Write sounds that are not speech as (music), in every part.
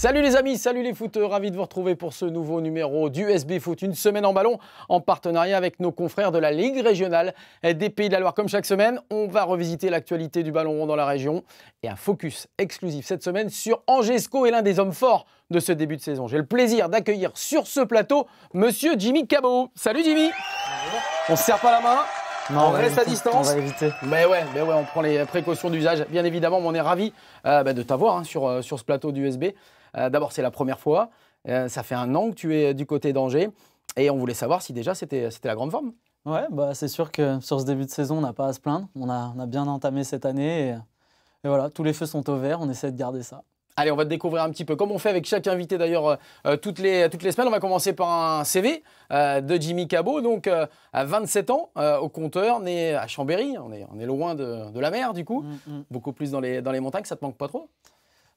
Salut les amis, salut les footeurs, ravi de vous retrouver pour ce nouveau numéro d'USB Foot, une semaine en ballon en partenariat avec nos confrères de la Ligue régionale des Pays de la Loire. Comme chaque semaine, on va revisiter l'actualité du ballon rond dans la région et un focus exclusif cette semaine sur Angesco et l'un des hommes forts de ce début de saison. J'ai le plaisir d'accueillir sur ce plateau monsieur Jimmy Cabot. Salut Jimmy On se serre pas la main non, on, reste à distance. On Mais ouais, on prend les précautions d'usage. Bien évidemment, mais on est ravi euh, bah, de t'avoir hein, sur, euh, sur ce plateau d'USB. Euh, d'abord, c'est la première fois. Euh, ça fait un an que tu es euh, du côté d'Angers. Et on voulait savoir si déjà c'était la grande forme. Ouais, bah c'est sûr que sur ce début de saison, on n'a pas à se plaindre. On a, bien entamé cette année. Et, voilà, tous les feux sont au vert. On essaie de garder ça. Allez, on va te découvrir un petit peu, comme on fait avec chaque invité d'ailleurs toutes, les, toutes les semaines. On va commencer par un CV de Jimmy Cabot, donc à 27 ans, au compteur, né à Chambéry. On est, loin de, la mer du coup, mm, mm. beaucoup plus dans les, dans les montagnes, ça te manque pas trop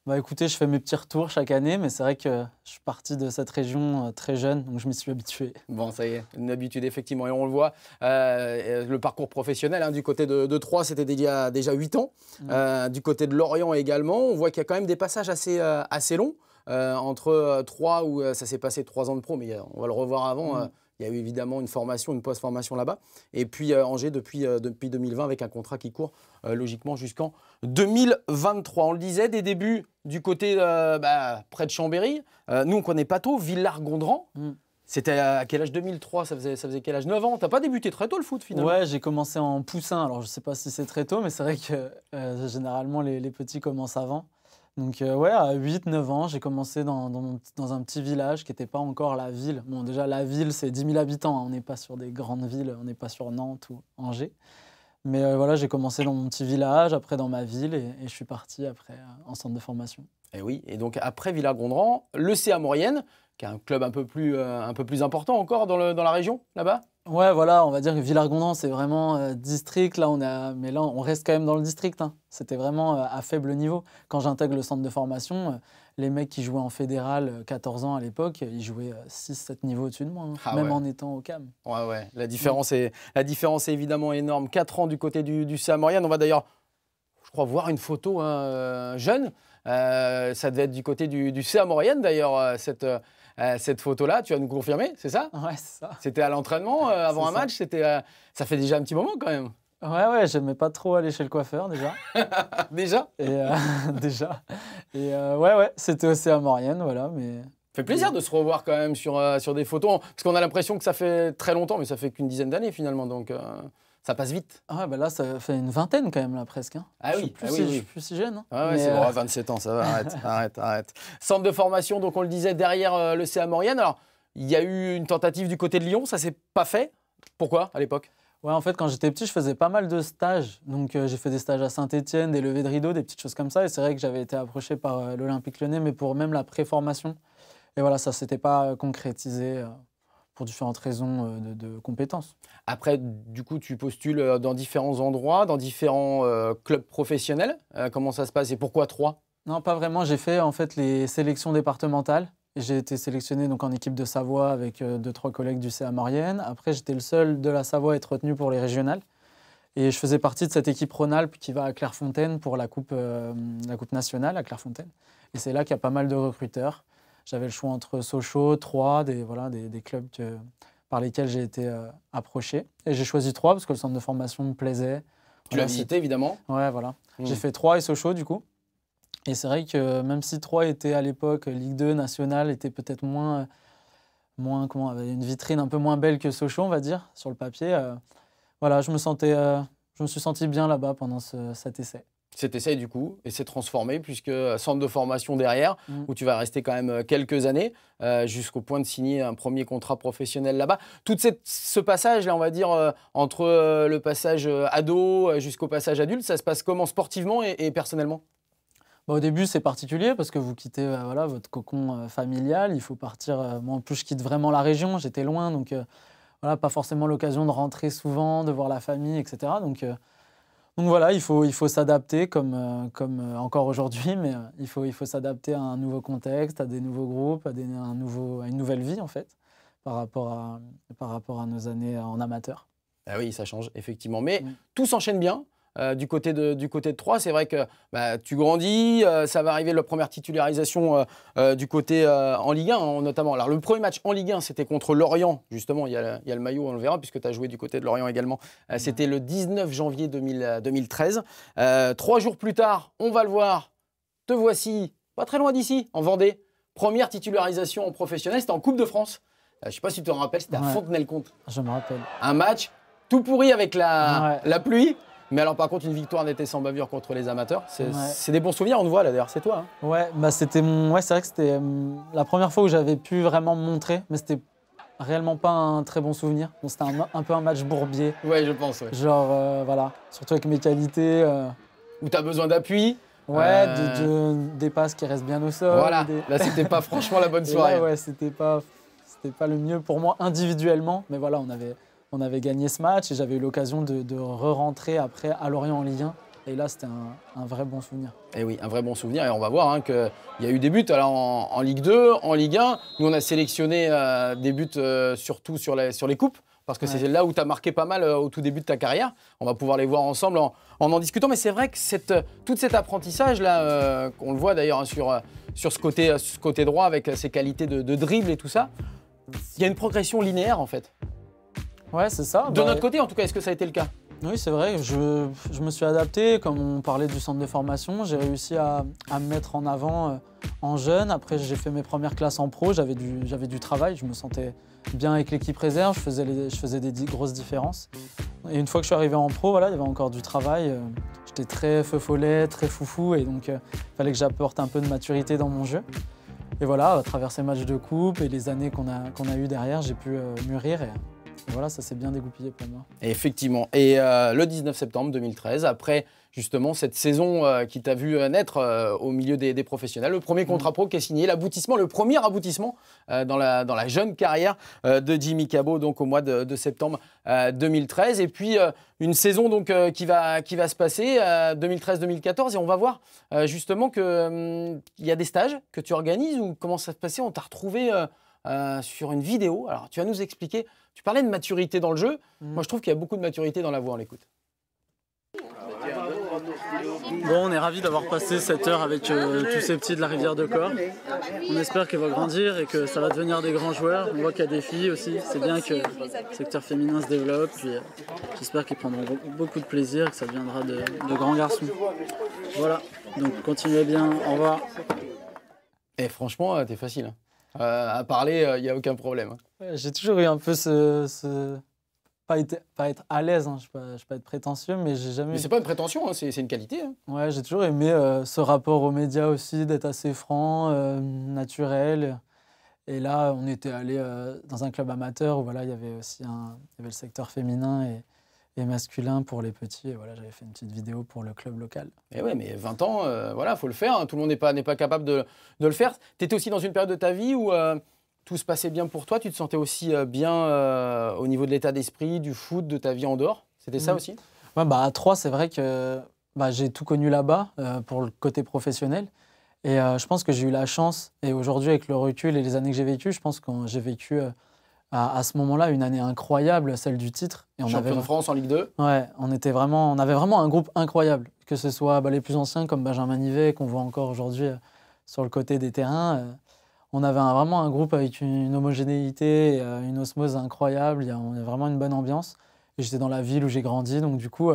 bah écoutez, je fais mes petits retours chaque année, mais c'est vrai que je suis parti de cette région euh, très jeune, donc je m'y suis habitué. Bon, ça y est, une habitude effectivement, et on le voit, euh, le parcours professionnel hein, du côté de, de Troyes, c'était déjà 8 ans, mm. euh, du côté de Lorient également, on voit qu'il y a quand même des passages assez, assez longs. entre Troyes, où ça s'est passé 3 ans de pro, mais on va le revoir avant, mm. Il y a eu évidemment une formation, une post-formation là-bas. Et puis euh, Angers depuis, euh, depuis 2020 avec un contrat qui court euh, logiquement jusqu'en 2023. On le disait, des débuts du côté bah, près de Chambéry. nous, on connaît pas Villars-Gondran. Mm. C'était à quel âge 2003 ça faisait, ça faisait quel âge 9 ans T'as pas débuté très tôt le foot finalement Ouais, j'ai commencé en poussin. Alors je sais pas si c'est très tôt, mais c'est vrai que généralement les petits commencent avant. Donc euh, ouais, à 8-9 ans, j'ai commencé dans, un petit village qui n'était pas encore la ville. Bon, déjà, la ville, c'est 10 000 habitants. Hein. On n'est pas sur des grandes villes, on n'est pas sur Nantes ou Angers. Mais euh, voilà, j'ai commencé dans mon petit village, après dans ma ville, et, je suis parti après euh, en centre de formation. Et eh oui, et donc après Villa le CA Maurienne, qui est un club un peu plus, un peu plus important encore dans la région, là-bas Ouais, voilà, on va dire que Villargondin, c'est vraiment euh, district. Là, on a, mais là, on reste quand même dans le district. Hein. C'était vraiment euh, à faible niveau. Quand j'intègre le centre de formation, euh, les mecs qui jouaient en fédéral 14 ans à l'époque, ils jouaient 6-7 niveaux au-dessus de moi, hein. ah même en étant au CAM. Ouais, ouais. La différence, Est, la différence est évidemment énorme. 4 ans du côté du, du Samorian. On va d'ailleurs, je crois, voir une photo hein, jeune. ça devait être du côté du, du d'ailleurs, cette euh, cette photo-là. Tu vas nous confirmer, c'est ça Ouais, c'est ça. C'était à l'entraînement euh, (laughs) avant un match. C'était, euh, ça fait déjà un petit moment quand même. Ouais, ouais, j'aimais pas trop aller chez le coiffeur déjà. (laughs) (laughs) déjà Et déjà. Et ouais, ouais, c'était aussi à Maurienne, voilà, mais. Fait plaisir de se revoir quand même sur, sur des photos, parce qu'on a l'impression que ça fait très longtemps, mais ça fait qu'une dizaine d'années finalement, donc ça passe vite. Ah bah là, ça fait une vingtaine quand même, là, presque. Hein. Ah oui, ah oui, plus si jeune. Hein. ouais, c'est euh... 27 ans, ça va, (laughs) arrête, arrête, arrête. Centre de formation, donc on le disait, derrière euh, le CA Maurienne. Alors, il y a eu une tentative du côté de Lyon, ça s'est pas fait. Pourquoi, à l'époque Ouais, en fait, quand j'étais petit, je faisais pas mal de stages. Donc, euh, j'ai fait des stages à Saint-Etienne, des levées de rideaux, des petites choses comme ça. Et c'est vrai que j'avais été approché par euh, l'Olympique lyonnais, mais pour même la préformation. Et voilà, ça s'était pas concrétisé pour différentes raisons euh, de, compétences. Après, du coup, tu postules euh, dans différents endroits, dans différents euh, clubs professionnels. comment ça se passe et pourquoi trois Non, pas vraiment. J'ai fait en fait les sélections départementales. J'ai été sélectionné donc en équipe de Savoie avec deux trois collègues du CA Maurienne. Après, j'étais le seul de la Savoie à être retenu pour les régionales. Et je faisais partie de cette équipe Rhône-Alpes qui va à Clairefontaine pour la coupe, la coupe nationale à Clairefontaine. Et c'est là qu'il y a pas mal de recruteurs. J'avais le choix entre Sochaux, Troyes, des, voilà, des, clubs par lesquels j'ai été euh, approché. Et j'ai choisi Troyes parce que le centre de formation me plaisait. Tu l'as cité, évidemment Ouais, voilà. J'ai hmm. fait Troyes et Sochaux du coup. Et c'est vrai que euh, même si Troyes était à l'époque Ligue 2 nationale, était peut-être moins, euh, moins comment, une vitrine un peu moins belle que Sochaux, on va dire, sur le papier. voilà, je me sentais, je me suis senti bien là-bas pendant cet essai cet essai du coup et s'est transformé puisque euh, centre de formation derrière mm. où tu vas rester quand même euh, quelques années euh, jusqu'au point de signer un premier contrat professionnel là-bas. Tout cette, ce passage là on va dire entre le passage ado jusqu'au passage adulte ça se passe comment sportivement et, personnellement bah, au début, c'est particulier parce que vous quittez voilà, votre cocon familial. Il faut partir. moi, en plus, je quitte vraiment la région. J'étais loin, donc voilà, pas forcément l'occasion de rentrer souvent, de voir la famille, etc. Donc, donc voilà, il faut, il faut s'adapter, comme, euh, comme euh, encore aujourd'hui, (laughs) mais euh, il faut, il faut s'adapter à un nouveau contexte, à des nouveaux groupes, à, un nouveau, à une nouvelle vie, en fait, par rapport à, par rapport à nos années en amateur. Ah oui, ça change, effectivement. Mais tout s'enchaîne bien. Euh, du, côté de, du côté de Troyes. C'est vrai que bah, tu grandis, euh, ça va arriver la première titularisation euh, du côté en Ligue 1, notamment. Alors, le premier match en Ligue 1, c'était contre Lorient, justement. Il y, a, le maillot, on le verra, puisque tu as joué du côté de Lorient également. c'était le 19 janvier 2013. trois jours plus tard, on va le voir. Te voici, pas très loin d'ici, en Vendée. Première titularisation en professionnel, c'était en Coupe de France. je ne sais pas si tu te rappelles, c'était à Fontenay-le-Comte. Je me rappelle. Un match tout pourri avec la, la pluie. Mais alors, par contre, une victoire n'était sans bavure contre les amateurs, c'est des bons souvenirs, on te voit là d'ailleurs, c'est toi. Hein. Ouais, bah, c'était ouais, c'est vrai que c'était euh, la première fois où j'avais pu vraiment montrer, mais c'était réellement pas un très bon souvenir. Bon, c'était un, un, peu un match bourbier. Ouais, je pense, ouais. Genre, euh, voilà, surtout avec mes qualités. Euh. Où t'as besoin d'appui Ouais, de, des passes qui restent bien au sol. Voilà, là, c'était pas (laughs) franchement la bonne soirée. Ouais ouais, c'était pas, pas le mieux pour moi individuellement, mais voilà, on avait. On avait gagné ce match et j'avais eu l'occasion de, re-rentrer après à Lorient en Ligue 1. Et là, c'était un, vrai bon souvenir. Et eh oui, un vrai bon souvenir. Et on va voir hein, qu'il y a eu des buts alors, en, Ligue 2, en Ligue 1. Nous, on a sélectionné euh, des buts euh, surtout sur les, sur les coupes parce que c'est là où tu as marqué pas mal euh, au tout début de ta carrière. On va pouvoir les voir ensemble en en, discutant. Mais c'est vrai que cette, tout cet apprentissage-là, qu'on le voit d'ailleurs hein, sur, sur ce, côté, ce côté droit avec ses qualités de, de dribble et tout ça, il y a une progression linéaire en fait. Ouais, c'est ça. De notre bah, côté, en tout cas, est-ce que ça a été le cas oui, c'est vrai, je, me suis adapté, comme on parlait du centre de formation, j'ai réussi à, me mettre en avant euh, en jeune. Après, j'ai fait mes premières classes en pro, j'avais du, travail, je me sentais bien avec l'équipe réserve, je faisais, les, je des grosses différences. Et une fois que je suis arrivé en pro, il y avait encore du travail. Euh, j'étais très feu follet, très foufou, et donc euh, il fallait que j'apporte un peu de maturité dans mon jeu. Et voilà, à travers ces matchs de coupe et les années qu'on a, eues derrière, j'ai pu mûrir. Voilà, ça s'est bien dégoupillé pour moi. effectivement. Et euh, le 19 septembre 2013, après justement cette saison euh, qui t'a vu euh, naître au milieu des, professionnels, le premier contrat mm. pro qui est signé, l'aboutissement, le premier aboutissement dans, la, jeune carrière de Jimmy Cabot, donc au mois de, septembre 2013. Et puis une saison donc qui, va, qui va se passer 2013-2014. Et on va voir justement qu'il hum, il y a des stages que tu organises ou comment ça se passait. On t'a retrouvé euh, sur une vidéo. Alors, tu vas nous expliquer. Tu parlais de maturité dans le jeu. Mm. Moi, je trouve qu'il y a beaucoup de maturité dans la voix. On l'écoute. Bon, on est ravis d'avoir passé cette heure avec euh, tous ces petits de la rivière de Corps. On espère qu'ils vont grandir et que ça va devenir des grands joueurs. On voit qu'il y a des filles aussi. C'est bien que le secteur féminin se développe. Euh, j'espère qu'ils prendront beaucoup de plaisir et que ça deviendra de, grands garçons. Voilà, donc continuez bien. Au revoir. Et eh, franchement, t'es facile. Hein. Euh, à parler, il euh, n'y a aucun problème. Hein. j'ai toujours eu un peu ce, Pas, pas, être à l'aise, hein, je ne vais, pas être prétentieux, mais j'ai jamais. Mais c'est pas une prétention, hein, c'est, une qualité. Hein. Ouais, j'ai toujours aimé euh, ce rapport aux médias aussi, d'être assez franc, naturel. Et là, on était allé dans un club amateur où voilà, il y avait aussi un, le secteur féminin et et masculin pour les petits. Et voilà, j'avais fait une petite vidéo pour le club local. Et ouais, mais 20 ans, euh, voilà, faut le faire. Hein. Tout le monde n'est pas, n'est pas capable de, de le faire. Tu étais aussi dans une période de ta vie où euh, tout se passait bien pour toi. Tu te sentais aussi euh, bien euh, au niveau de l'état d'esprit, du foot, de ta vie en dehors. C'était ça mm. aussi bah, À 3, c'est vrai que bah, j'ai tout connu là-bas pour le côté professionnel. Et je pense que j'ai eu la chance. Et aujourd'hui, avec le recul et les années que j'ai vécues, je pense que j'ai vécu à, ce moment-là une année incroyable, celle du titre. Et on Champion de France en Ligue 2 Ouais, on, était vraiment, on avait vraiment un groupe incroyable, que ce soit bah, les plus anciens comme Benjamin Nivet, qu'on voit encore aujourd'hui euh, sur le côté des terrains. Euh, on avait vraiment un groupe avec une, homogénéité, euh, une osmose incroyable, il y, a, on vraiment une bonne ambiance. Et j'étais dans la ville où j'ai grandi, donc du coup,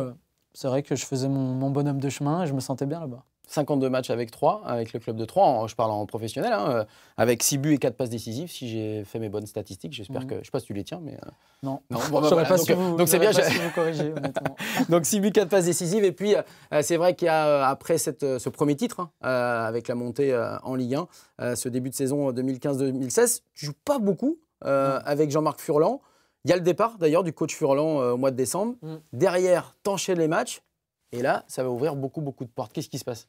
c'est vrai que je faisais mon bonhomme de chemin et je me sentais bien là-bas. 52 matchs avec 3, avec le club de 3, je parle en professionnel, hein, euh, avec 6 buts et 4 passes décisives, si j'ai fait mes bonnes statistiques. J'espère mhm. que. Je ne sais pas si tu les tiens, mais. Euh, non, (laughs) je bon, bah pas donc, si vous, donc c'est bien. Pas si vous corrigez, (laughs) donc 6 buts, 4 passes décisives. Et puis, euh, c'est vrai qu'il y a, après cette, ce premier titre, hein, avec la montée en Ligue 1, ce début de saison 2015-2016, tu joues pas beaucoup mhm. avec Jean-Marc Furlan. Il y a le départ d'ailleurs du coach Furlan au mois de décembre. Mhm. Derrière, t'enchaînes les matchs. Et là, ça va ouvrir beaucoup, beaucoup de portes. Qu'est-ce qui se passe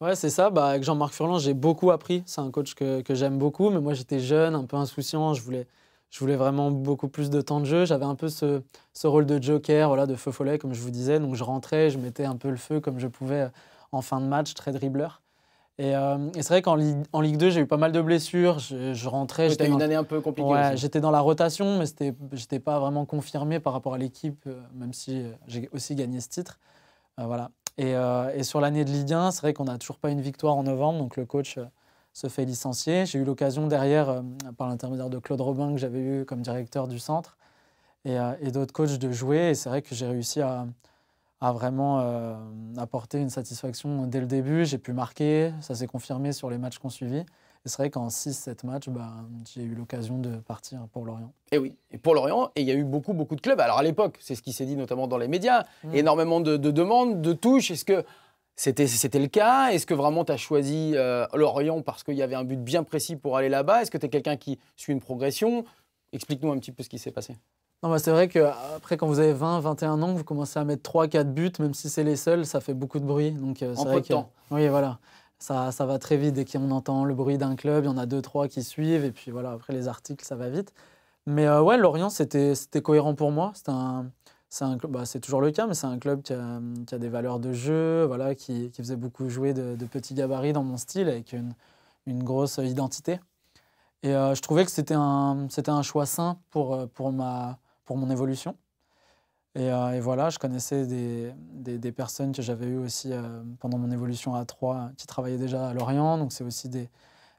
Ouais, c'est ça. Bah, avec Jean-Marc Furlan, j'ai beaucoup appris. C'est un coach que, que j'aime beaucoup, mais moi j'étais jeune, un peu insouciant. Je voulais, je voulais vraiment beaucoup plus de temps de jeu. J'avais un peu ce, ce, rôle de joker, voilà, de feu follet, comme je vous disais. Donc je rentrais, je mettais un peu le feu comme je pouvais euh, en fin de match, très dribbleur. Et, euh, et c'est vrai qu'en Ligue, en Ligue 2, j'ai eu pas mal de blessures. Je, rentrais. C'était une année un peu compliquée. Ouais, j'étais dans la rotation, mais je n'étais pas vraiment confirmé par rapport à l'équipe, euh, même si j'ai aussi gagné ce titre. voilà. Euh, et, sur l'année de Ligue 1, c'est vrai qu'on n'a toujours pas une victoire en novembre, donc le coach euh, se fait licencier. J'ai eu l'occasion derrière, euh, par l'intermédiaire de Claude Robin, que j'avais eu comme directeur du centre, et, d'autres coachs de jouer. Et c'est vrai que j'ai réussi à, vraiment apporter une satisfaction dès le début. J'ai pu marquer, ça s'est confirmé sur les matchs qu'on suivit c'est vrai qu'en 6-7 matchs, bah, j'ai eu l'occasion de partir pour Lorient. Et eh oui, et pour Lorient, et il y a eu beaucoup, beaucoup de clubs. Alors à l'époque, c'est ce qui s'est dit notamment dans les médias, mm. énormément de, demandes, de touches. Est-ce que c'était, le cas Est-ce que vraiment tu as choisi euh, Lorient parce qu'il y avait un but bien précis pour aller là-bas Est-ce que tu es quelqu'un qui suit une progression Explique-nous un petit peu ce qui s'est passé. Non, bah c'est vrai qu'après, quand vous avez 20, 21 ans, vous commencez à mettre 3, 4 buts, même si c'est les seuls, ça fait beaucoup de bruit. Donc, euh, en peu de temps. Oui, voilà ça, ça va très vite. Dès qu'on entend le bruit d'un club, il y en a deux, trois qui suivent. Et puis voilà, après les articles, ça va vite. Mais euh, ouais, Lorient, c'était cohérent pour moi. C'est un, un bah, toujours le cas, mais c'est un club qui a, des valeurs de jeu, voilà, qui, qui faisait beaucoup jouer de, petits gabarits dans mon style, avec une, une grosse identité. Et euh, je trouvais que c'était un, un choix sain pour, euh, pour, ma, pour mon évolution. Euh, et, voilà, je connaissais des, des, personnes que j'avais eues aussi euh, pendant mon évolution à Troyes, qui travaillaient déjà à Lorient. Donc, c'est aussi des,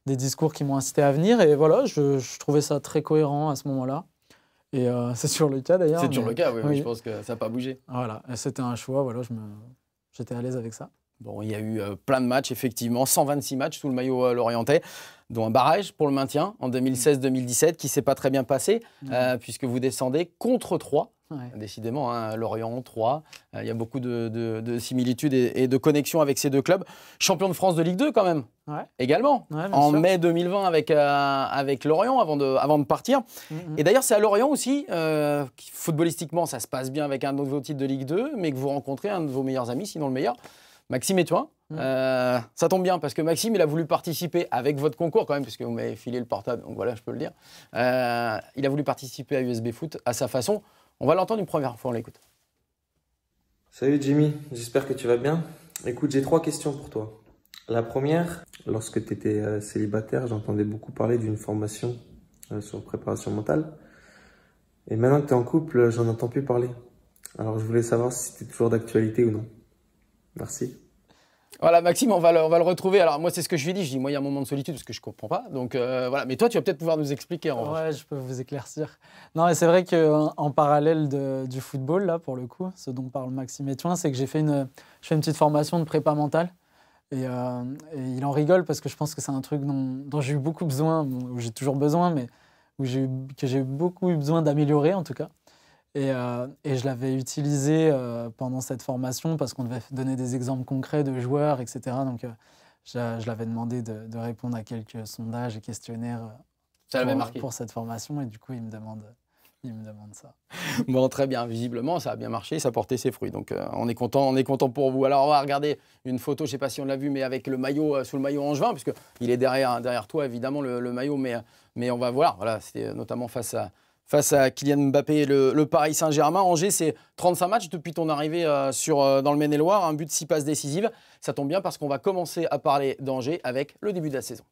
discours qui m'ont incité à venir. Et voilà, je, je, trouvais ça très cohérent à ce moment-là. Et euh, (laughs) c'est toujours le cas d'ailleurs. C'est toujours le cas, oui, Je pense que ça n'a pas bougé. Voilà, c'était un choix. Voilà, j'étais à l'aise avec ça. Bon, il y a eu plein de matchs, effectivement, 126 matchs sous le maillot lorientais, dont un barrage pour le maintien en 2016-2017 mm. qui s'est pas très bien passé, mm. puisque vous descendez contre Troyes. Décidément, hein, Lorient 3. Euh, il y a beaucoup de, similitudes et, de connexions avec ces deux clubs. Champion de France de Ligue 2 quand même. Également. en mai 2020 euh, avec, Lorient avant de, partir. Mm, mm. Et d'ailleurs, c'est à Lorient aussi, euh, footballistiquement, ça se passe bien avec un de vos titres de Ligue 2, mais que vous rencontrez un de vos meilleurs amis, sinon le meilleur, Maxime Etoin. Mm. ça tombe bien parce que Maxime, il a voulu participer avec votre concours quand même, puisque vous m'avez filé le portable, donc voilà, je peux le dire. il a voulu participer à USB Foot à sa façon. On va l'entendre une première fois, on l'écoute. Salut Jimmy, j'espère que tu vas bien. Écoute, j'ai trois questions pour toi. La première, lorsque tu étais euh, célibataire, j'entendais beaucoup parler d'une formation euh, sur préparation mentale. Et maintenant que tu es en couple, j'en entends plus parler. Alors je voulais savoir si c'était toujours d'actualité ou non. Merci. Voilà, Maxime, on va, le, retrouver. Alors, moi, c'est ce que je lui dis, Je dis, moi, il y a un moment de solitude parce que je ne comprends pas. Donc, euh, voilà. Mais toi, tu vas peut-être pouvoir nous expliquer. En ouais, je peux vous éclaircir. Non, c'est vrai qu'en en parallèle du football, là, pour le coup, ce dont parle Maxime toi, c'est que j'ai fait une, je fais une petite formation de prépa mentale. Et, euh, il en rigole parce que je pense que c'est un truc dont, j'ai eu beaucoup besoin, où j'ai toujours besoin, mais où que j'ai beaucoup eu besoin d'améliorer, en tout cas. Euh, et, je l'avais utilisé euh, pendant cette formation parce qu'on devait donner des exemples concrets de joueurs, etc. Donc, euh, je, l'avais demandé de, répondre à quelques sondages et questionnaires pour, marqué. pour cette formation. Et du coup, il me demande, il me demande ça. (laughs) bon, très bien. Visiblement, ça a bien marché, ça a porté ses fruits. Donc, on est content, on est content pour vous. Alors, on va regarder une photo. Je ne sais pas si on l'a vu, mais avec le maillot sous le maillot angevin, puisque il est derrière, derrière toi, évidemment, le, le maillot. Mais, mais on va voir. Voilà, c'était notamment face à face à Kylian Mbappé et le, Paris Saint-Germain. Angers, c'est 35 matchs depuis ton arrivée euh, sur, euh, dans le Maine-et-Loire, un but, 6 passes décisives. Ça tombe bien parce qu'on va commencer à parler d'Angers avec le début de la saison.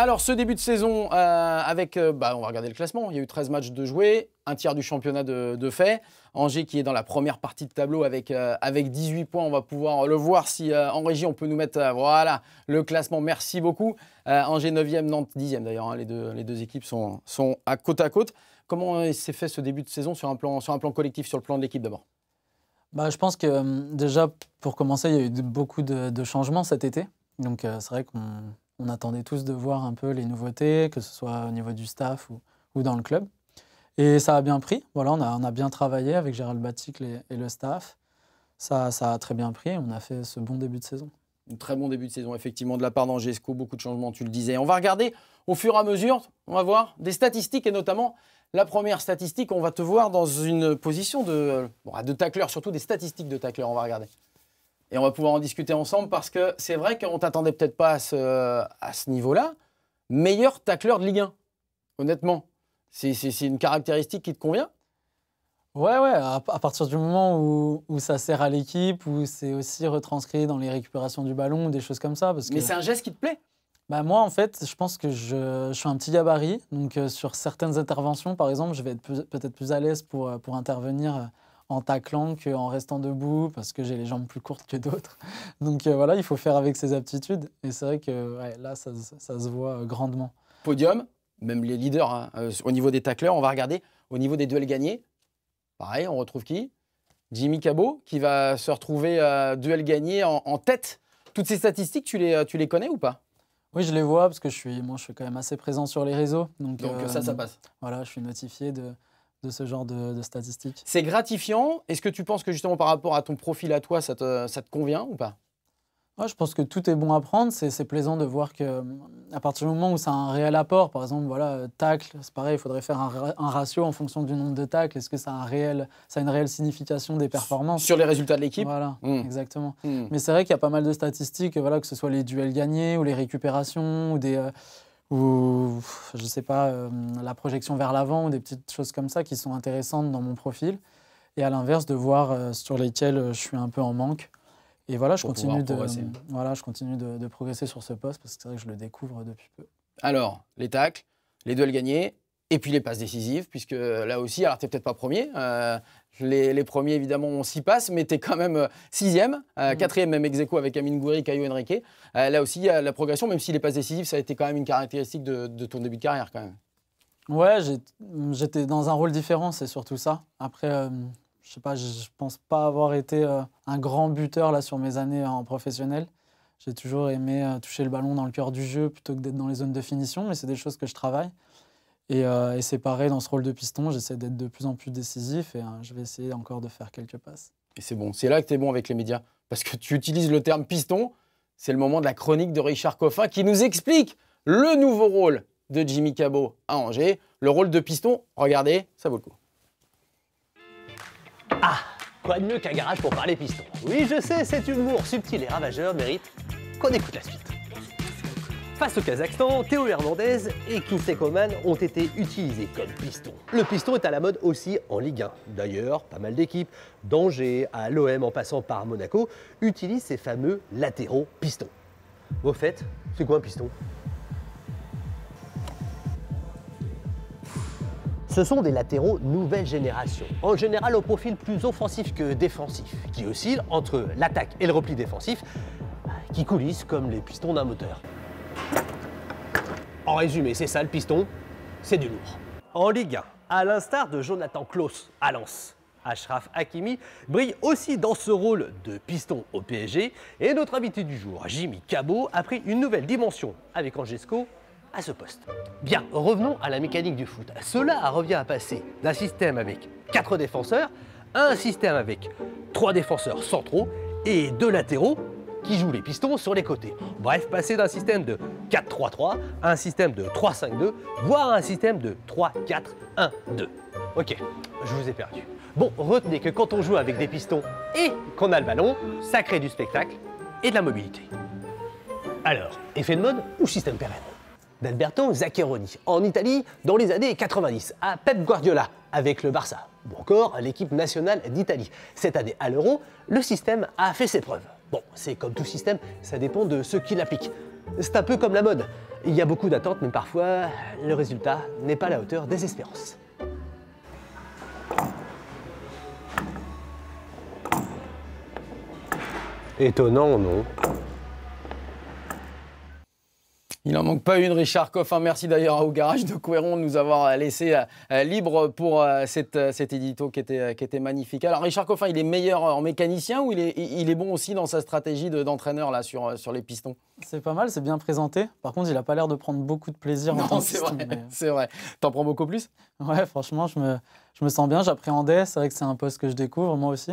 Alors, ce début de saison, euh, avec, euh, bah, on va regarder le classement. Il y a eu 13 matchs de jouer, un tiers du championnat de, fait. Angers qui est dans la première partie de tableau avec, euh, avec 18 points. On va pouvoir le voir si en régie on peut nous mettre voilà, le classement. Merci beaucoup. Angers 9e, Nantes 10e d'ailleurs. Hein. les, deux, les deux équipes sont, sont à côte à côte. Comment s'est fait ce début de saison sur un plan, sur un plan collectif, sur le plan de l'équipe d'abord bah, Je pense que déjà, pour commencer, il y a eu beaucoup de changements cet été. Donc c'est vrai qu'on on attendait tous de voir un peu les nouveautés, que ce soit au niveau du staff ou, dans le club. Et ça a bien pris. Voilà, on a, bien travaillé avec Gérald Batic et, le staff. Ça, a très bien pris. On a fait ce bon début de saison. très bon début de saison, effectivement, de la part d'Angesco. Beaucoup de changements, tu le disais. On va regarder au fur et à mesure, on va voir des statistiques et notamment la première statistique, on va te voir dans une position de, euh, de tacleur, surtout des statistiques de tacleur. On va regarder. Et on va pouvoir en discuter ensemble parce que c'est vrai qu'on t'attendait peut-être pas à ce, niveau-là. Meilleur tacleur de Ligue 1, honnêtement. C'est une caractéristique qui te convient Ouais, ouais, à, partir du moment où, ça sert à l'équipe, où c'est aussi retranscrit dans les récupérations du ballon, des choses comme ça. Parce Mais c'est un geste qui te plaît bah moi, en fait, je pense que je, suis un petit gabarit. Donc, euh, sur certaines interventions, par exemple, je vais être peut-être plus à l'aise pour euh, intervenir euh, en taclant qu'en restant debout parce que j'ai les jambes plus courtes que d'autres. (laughs) Donc euh, voilà, il faut faire avec ses aptitudes. Et c'est vrai que là, ça, se voit euh, grandement. Podium, même les leaders, hein, euh, au niveau des tacleurs, on va regarder. Au niveau des duels gagnés, pareil, on retrouve qui Jimmy Cabot, qui va se retrouver duel gagné en, tête. Toutes ces statistiques, tu les, tu les connais ou pas oui, je les vois parce que je suis, moi, je suis quand même assez présent sur les réseaux. Donc, ça, ça passe. Voilà, je suis notifié de, de ce genre de, statistiques. C'est gratifiant. Est-ce que tu penses que justement par rapport à ton profil à toi, ça te, convient ou pas moi, je pense que tout est bon à prendre. C'est plaisant de voir que euh, à partir du moment où c'est un réel apport, par exemple, voilà, euh, tacle, c'est pareil, il faudrait faire un, ratio en fonction du nombre de tacles. Est-ce que ça a, un réel, ça une réelle signification des performances Sur les résultats de l'équipe Voilà, hmm. exactement. Hmm. Mais c'est vrai qu'il y a pas mal de statistiques, euh, voilà, que ce soit les duels gagnés ou les récupérations ou des ou je sais pas, euh, la projection vers l'avant ou des petites choses comme ça qui sont intéressantes dans mon profil. Et à l'inverse, de voir euh, sur lesquelles euh, je suis un peu en manque. Et voilà, je continue, de, voilà, je continue de, de progresser sur ce poste parce que c'est vrai que je le découvre depuis peu. Alors, les tacles, les duels gagnés, et puis les passes décisives, puisque euh, là aussi, alors t'es peut-être pas premier. Euh, les, premiers, évidemment, on s'y passe, mais es quand même euh, sixième, mhm. quatrième même ex avec Amine Gouiri, Caio Henrique. là aussi, la progression, même si les passes décisives, ça a été quand même une caractéristique de, de ton début de carrière quand même. Ouais, j'étais dans un rôle différent, c'est surtout ça. Après, je sais pas, je pense pas avoir été un grand buteur là sur mes années en professionnel. J'ai toujours aimé toucher le ballon dans le cœur du jeu plutôt que d'être dans les zones de finition, mais c'est des choses que je travaille. Euh, et, c'est pareil dans ce rôle de piston, j'essaie d'être de plus en plus décisif et euh, je vais essayer encore de faire quelques passes. Et c'est bon, c'est là que tu es bon avec les médias, parce que tu utilises le terme piston, c'est le moment de la chronique de Richard Coffin qui nous explique le nouveau rôle de Jimmy Cabot à Angers, le rôle de piston, regardez, ça vaut le coup. Ah, quoi de mieux qu'un garage pour parler piston Oui, je sais, cet humour subtil et ravageur mérite qu'on écoute la suite. Face au Kazakhstan, Théo Hernandez et Kinsey ont été utilisés comme pistons. Le piston est à la mode aussi en Ligue 1. D'ailleurs, pas mal d'équipes, d'Angers à l'OM en passant par Monaco, utilisent ces fameux latéraux pistons. Au fait, c'est quoi un piston Ce sont des latéraux nouvelle génération, en général au profil plus offensif que défensif, qui oscillent entre l'attaque et le repli défensif, qui coulissent comme les pistons d'un moteur. En résumé, c'est ça le piston, c'est du lourd. En Ligue 1, à l'instar de Jonathan Klaus à Lens, Ashraf Hakimi brille aussi dans ce rôle de piston au PSG et notre invité du jour, Jimmy Cabot, a pris une nouvelle dimension avec Angesco à ce poste. Bien, revenons à la mécanique du foot. Cela revient à passer d'un système avec 4 défenseurs à un système avec 3 défenseurs centraux et 2 latéraux qui joue les pistons sur les côtés. Bref, passer d'un système de 4-3-3 à un système de 3-5-2, voire un système de 3-4-1-2. Ok, je vous ai perdu. Bon, retenez que quand on joue avec des pistons et qu'on a le ballon, ça crée du spectacle et de la mobilité. Alors, effet de mode ou système pérenne d'Alberto Zaccheroni en Italie dans les années 90 à Pep Guardiola avec le Barça ou encore l'équipe nationale d'Italie. Cette année à l'Euro, le système a fait ses preuves c'est comme tout système, ça dépend de ceux qui l'appliquent. C'est un peu comme la mode. Il y a beaucoup d'attentes, mais parfois, le résultat n'est pas à la hauteur des espérances. Étonnant, non il n'en manque pas une, Richard Coffin. Merci d'ailleurs au Garage de Couéron de nous avoir euh, laissé euh, euh, libre pour cet édito qui était, magnifique. Alors, Richard Coffin, hein, il est meilleur en mécanicien ou il est, bon aussi dans sa stratégie d'entraîneur là sur, les pistons C'est pas mal, c'est bien présenté. Par contre, il n'a pas l'air de prendre beaucoup de plaisir non, en tant que C'est vrai, c'est T'en prends beaucoup plus Ouais, franchement, je me, je me sens bien, j'appréhendais. C'est vrai que c'est un poste que je découvre moi aussi.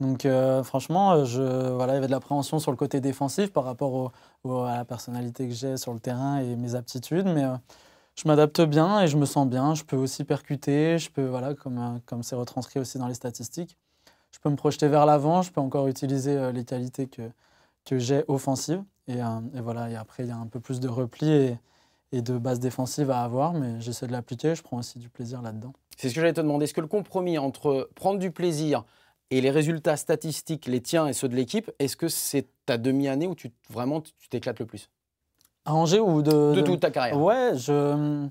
Donc euh, franchement, euh, je, voilà, il y avait de l'appréhension sur le côté défensif par rapport à la personnalité que j'ai sur le terrain et mes aptitudes, mais euh, je m'adapte bien et je me sens bien. Je peux aussi percuter, je peux, voilà, comme c'est retranscrit aussi dans les statistiques, je peux me projeter vers l'avant, je peux encore utiliser les qualités que, j'ai offensives. Et, voilà, après, il y a un peu plus de repli et, et de base défensive à avoir, mais j'essaie de l'appliquer, je prends aussi du plaisir là-dedans. C'est ce que j'allais te demander, est-ce que le compromis entre prendre du plaisir et les résultats statistiques, les tiens et ceux de l'équipe, est-ce que c'est ta demi-année où tu vraiment tu t'éclates le plus À Angers ou de, de, toute ta carrière Ouais, je...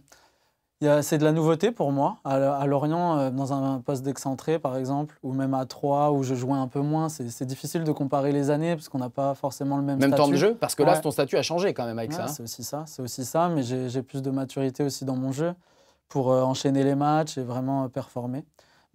c'est de la nouveauté pour moi. À, Lorient, euh, dans un poste d'excentré par exemple, ou même à 3 où je jouais un peu moins, c'est difficile de comparer les années parce qu'on n'a pas forcément le même, même temps de jeu Parce que là, ton statut a changé quand même avec ça. Hein. C'est aussi ça, c'est aussi ça, mais j'ai plus de maturité aussi dans mon jeu pour euh, enchaîner les matchs et vraiment euh, performer.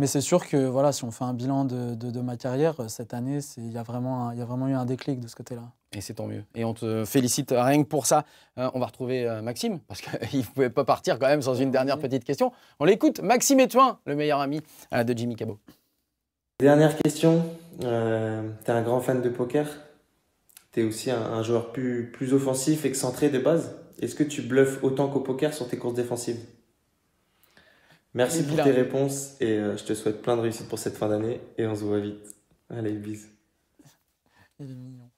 Mais c'est sûr que voilà, si on fait un bilan de, ma carrière, euh, cette année, il y, a vraiment eu un déclic de ce côté-là. Et c'est tant mieux. Et on te félicite euh, rien que pour ça. Euh, on va retrouver Maxime, parce qu'il (laughs) ne pouvait pas partir quand même sans une dernière petite question. On l'écoute, Maxime Etouin, le meilleur ami de Jimmy Cabot. Dernière question. tu es un grand fan de poker. Tu es aussi un, joueur plus, plus offensif, excentré de base. Est-ce que tu bluffes autant qu'au poker sur tes courses défensives Merci pour tes réponses et euh, je te souhaite plein de réussite pour cette fin d'année et on se voit vite. Allez, bisous. Il est mignon.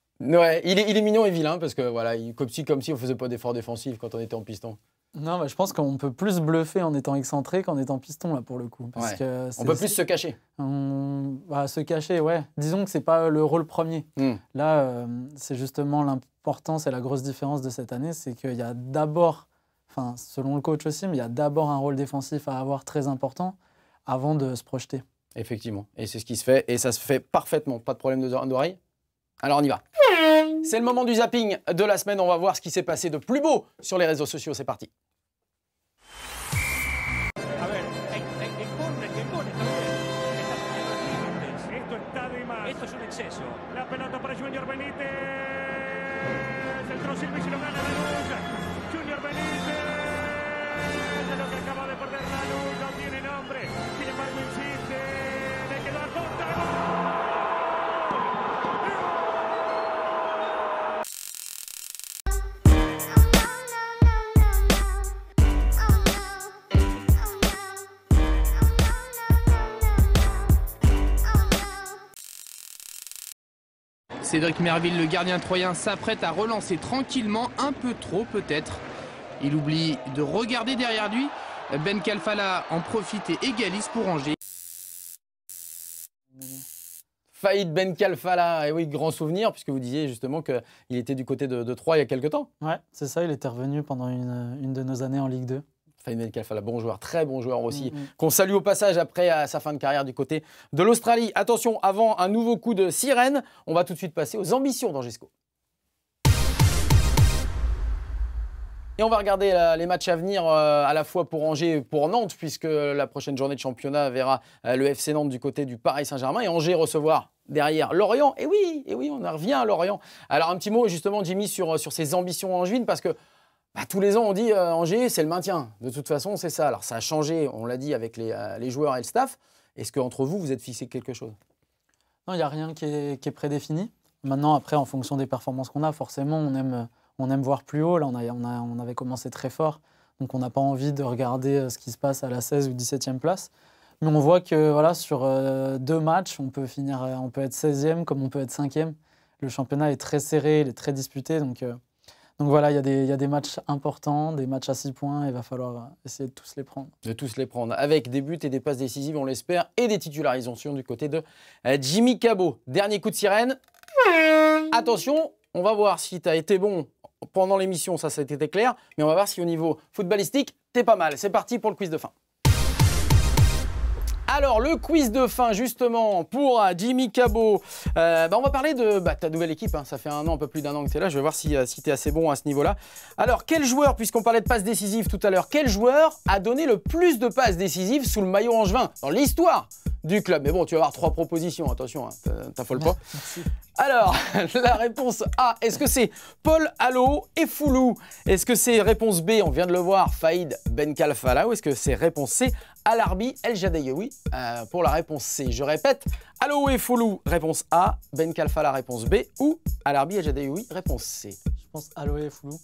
il est, il mignon et vilain parce que voilà, il, comme, si, comme si on faisait pas d'efforts défensifs quand on était en piston. Non, mais je pense qu'on peut plus bluffer en étant excentré qu'en étant piston, là, pour le coup. Parce que on peut plus se cacher. On... Bah, se cacher, ouais. Disons que c'est pas euh, le rôle premier. Hmm. Là, euh, c'est justement l'importance et la grosse différence de cette année, c'est qu'il y a d'abord enfin, selon le coach aussi, mais il y a d'abord un rôle défensif à avoir très important avant de se projeter. Effectivement, et c'est ce qui se fait, et ça se fait parfaitement. Pas de problème de d'oreille Alors on y va. C'est le moment du zapping de la semaine, on va voir ce qui s'est passé de plus beau sur les réseaux sociaux, c'est parti. Cédric Merville, le gardien troyen, s'apprête à relancer tranquillement, un peu trop peut-être. Il oublie de regarder derrière lui. Ben Kalfala en profite et égalise pour Angers. Faillite Ben Kalfala, et oui, grand souvenir, puisque vous disiez justement qu'il était du côté de, Troyes il y a quelques temps. Ouais, c'est ça, il était revenu pendant une de nos années en Ligue 2. Fainel Kalfala, bon joueur, très bon joueur aussi, mm, mm. qu'on salue au passage après à sa fin de carrière du côté de l'Australie. Attention, avant un nouveau coup de sirène, on va tout de suite passer aux ambitions d'Angesco. Et on va regarder les matchs à venir euh, à la fois pour Angers et pour Nantes, puisque la prochaine journée de championnat verra euh, le FC Nantes du côté du Paris Saint-Germain et Angers recevoir derrière Lorient. Et oui, et oui, on en revient à Lorient. Alors un petit mot justement, Jimmy, sur, sur ses ambitions en juin, parce que bah, tous les ans, on dit euh, Angers, c'est le maintien. De toute façon, c'est ça. Alors, ça a changé, on l'a dit, avec les, euh, joueurs et le staff. Est-ce qu'entre vous, vous êtes fixé quelque chose Non, il n'y a rien qui est, prédéfini. Maintenant, après, en fonction des performances qu'on a, forcément, on aime, on aime voir plus haut. Là, on, avait commencé très fort. Donc, on n'a pas envie de regarder euh, ce qui se passe à la 16 ou 17e place. Mais on voit que voilà, sur deux matchs, on peut, finir, on peut être 16e comme on peut être 5e. Le championnat est très serré, il est très disputé. Donc, donc voilà, il y, a des matchs importants, des matchs à 6 points, et il va falloir essayer de tous les prendre. De tous les prendre, avec des buts et des passes décisives, on l'espère, et des titularisations du côté de euh, Jimmy Cabot. Dernier coup de sirène. Attention, on va voir si tu as été bon pendant l'émission, ça, ça été clair, mais on va voir si au niveau footballistique, t'es pas mal. C'est parti pour le quiz de fin. Alors, le quiz de fin, justement, pour euh, Jimmy Cabot. Euh, bah, on va parler de bah, ta nouvelle équipe. Hein. Ça fait un an, un peu plus d'un an que tu es là. Je vais voir si, euh, si tu es assez bon à ce niveau-là. Alors, quel joueur, puisqu'on parlait de passes décisives tout à l'heure, quel joueur a donné le plus de passes décisives sous le maillot angevin dans l'histoire du club Mais bon, tu vas avoir trois propositions. Attention, hein, t'affoles pas. (laughs) Alors, (laughs) la réponse A, est-ce que c'est Paul Allo et Foulou Est-ce que c'est réponse B, on vient de le voir, Faïd Ben Kalfala Ou est-ce que c'est réponse C, Alarbi El Jadayoui euh, Pour la réponse C, je répète, Allo et Foulou, réponse A, Ben Kalfala, réponse B, ou Alarbi El Jadayoui, réponse C. Je pense Allo et Foulou.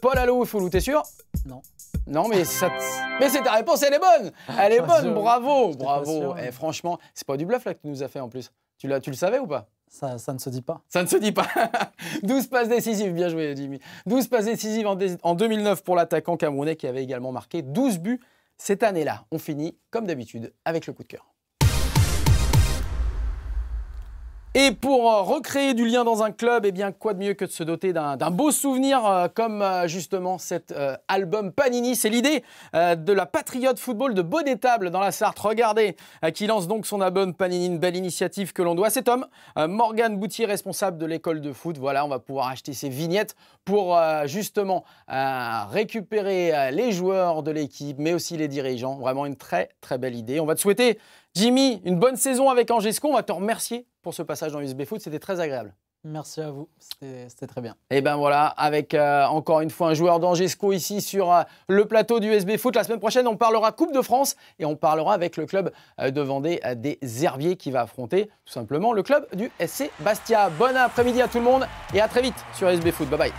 Paul Allo et Foulou, t'es sûr Non. Non, mais, ça mais c'est ta réponse, elle est bonne ah, Elle est bonne, bravo, bravo. Et hein. eh, franchement, c'est pas du bluff là que tu nous as fait en plus. Tu, tu le savais ou pas ça, ne se dit pas. Ça ne se dit pas. 12 (laughs) passes décisives, bien joué Jimmy. 12 passes décisives en, en 2009 pour l'attaquant camerounais qui avait également marqué 12 buts cette année-là. On finit, comme d'habitude, avec le coup de cœur. Et pour euh, recréer du lien dans un club, eh bien, quoi de mieux que de se doter d'un beau souvenir euh, comme euh, justement cet album Panini. C'est l'idée de la Patriote Football de étable dans la Sarthe. Regardez, qui lance donc son album Panini, une belle initiative que l'on doit à cet homme, Morgane Boutier, responsable de l'école de foot. Voilà, on va pouvoir acheter ses vignettes pour justement récupérer les joueurs de l'équipe, mais aussi les dirigeants. Vraiment une très très belle idée. On va te souhaiter Jimmy, une bonne saison avec Angesco. On va te remercier pour ce passage dans USB Foot. C'était très agréable. Merci à vous, c'était très bien. Et eh ben voilà, avec euh, encore une fois un joueur d'Angesco ici sur euh, le plateau du USB Foot. La semaine prochaine, on parlera Coupe de France et on parlera avec le club euh, de Vendée des Herbiers qui va affronter tout simplement le club du SC Bastia. Bon après-midi à tout le monde et à très vite sur USB Foot. Bye bye.